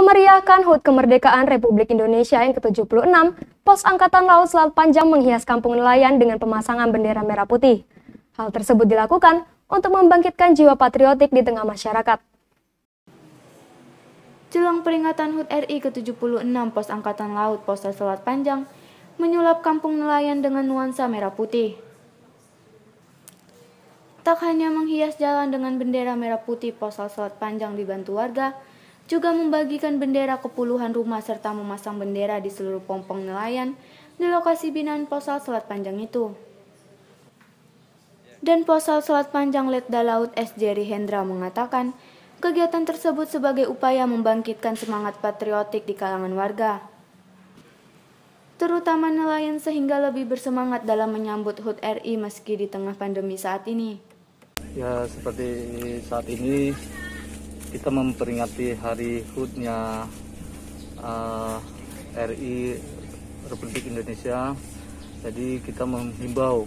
Memeriahkan HUT Kemerdekaan Republik Indonesia yang ke-76, Pos Angkatan Laut Selat Panjang menghias kampung nelayan dengan pemasangan bendera merah putih. Hal tersebut dilakukan untuk membangkitkan jiwa patriotik di tengah masyarakat. Jelang peringatan HUT RI ke-76 Pos Angkatan Laut Polsek Selat Panjang menyulap kampung nelayan dengan nuansa merah putih. Tak hanya menghias jalan dengan bendera merah putih Posal Selat Panjang dibantu warga, juga membagikan bendera ke puluhan rumah serta memasang bendera di seluruh pompong nelayan di lokasi binaan posal Selat Panjang itu. Dan posal Selat Panjang Letda Laut S. Jerry Hendra mengatakan, kegiatan tersebut sebagai upaya membangkitkan semangat patriotik di kalangan warga. Terutama nelayan sehingga lebih bersemangat dalam menyambut HUT RI meski di tengah pandemi saat ini. Ya seperti saat ini kita memperingati hari hut uh, eh, RI Republik Indonesia. Jadi kita menghimbau,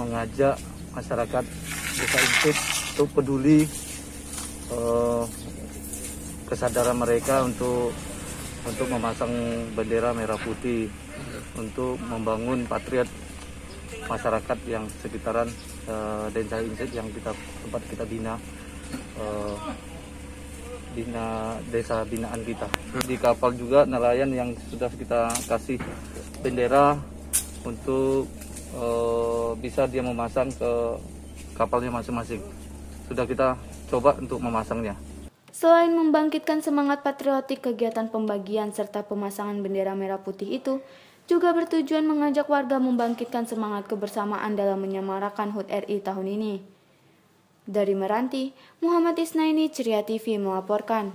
mengajak masyarakat Desa ikut untuk peduli uh, kesadaran mereka untuk untuk memasang bendera merah putih untuk membangun patriot masyarakat yang sekitaran uh, eh, Densai yang kita tempat kita bina uh, bina desa binaan kita. Di kapal juga nelayan yang sudah kita kasih bendera untuk e, bisa dia memasang ke kapalnya masing-masing. Sudah kita coba untuk memasangnya. Selain membangkitkan semangat patriotik, kegiatan pembagian serta pemasangan bendera merah putih itu juga bertujuan mengajak warga membangkitkan semangat kebersamaan dalam menyemarakan HUT RI tahun ini. Dari Meranti, Muhammad Isnaini Ceria TV melaporkan.